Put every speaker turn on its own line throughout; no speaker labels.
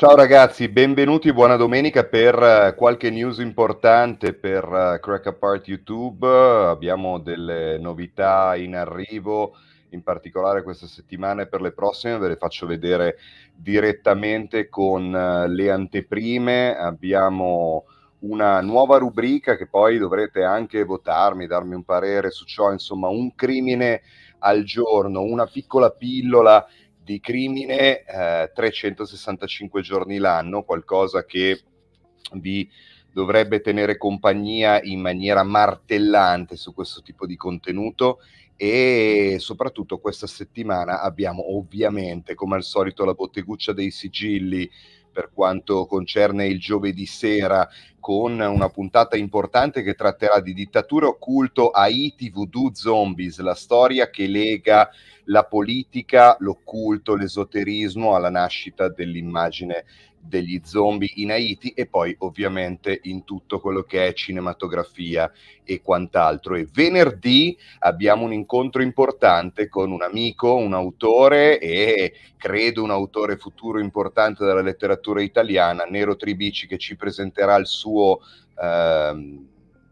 Ciao ragazzi, benvenuti, buona domenica per eh, qualche news importante per eh, Crack Apart YouTube. Abbiamo delle novità in arrivo, in particolare questa settimana e per le prossime ve le faccio vedere direttamente con eh, le anteprime. Abbiamo una nuova rubrica che poi dovrete anche votarmi, darmi un parere su ciò, insomma un crimine al giorno, una piccola pillola di crimine, eh, 365 giorni l'anno, qualcosa che vi dovrebbe tenere compagnia in maniera martellante su questo tipo di contenuto e soprattutto questa settimana abbiamo ovviamente come al solito la botteguccia dei sigilli per quanto concerne il giovedì sera con una puntata importante che tratterà di dittatura occulto Haiti Voodoo Zombies, la storia che lega la politica, l'occulto, l'esoterismo alla nascita dell'immagine degli zombie in Haiti e poi ovviamente in tutto quello che è cinematografia e quant'altro. E venerdì abbiamo un incontro importante con un amico, un autore e credo un autore futuro importante della letteratura letteratura italiana, Nero Tribici che ci presenterà il suo... Ehm,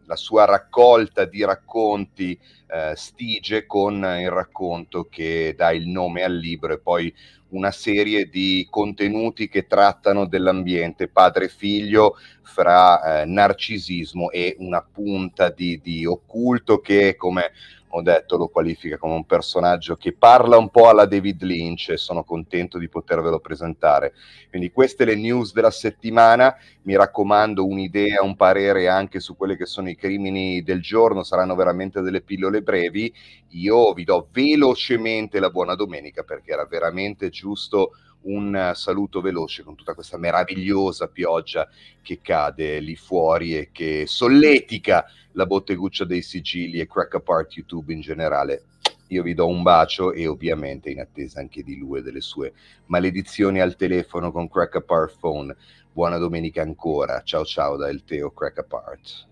la sua raccolta di racconti eh, stige con il racconto che dà il nome al libro e poi una serie di contenuti che trattano dell'ambiente padre figlio fra eh, narcisismo e una punta di, di occulto che come ho detto, lo qualifica come un personaggio che parla un po' alla David Lynch e sono contento di potervelo presentare. Quindi queste le news della settimana, mi raccomando un'idea, un parere anche su quelli che sono i crimini del giorno, saranno veramente delle pillole brevi. Io vi do velocemente la buona domenica perché era veramente giusto un eh, saluto veloce con tutta questa meravigliosa pioggia che cade lì fuori e che solletica la botteguccia dei sigilli e crack apart YouTube in generale. Io vi do un bacio e ovviamente in attesa anche di lui e delle sue maledizioni al telefono con Crack Apart Phone. Buona domenica ancora. Ciao ciao da El Teo Crack Apart.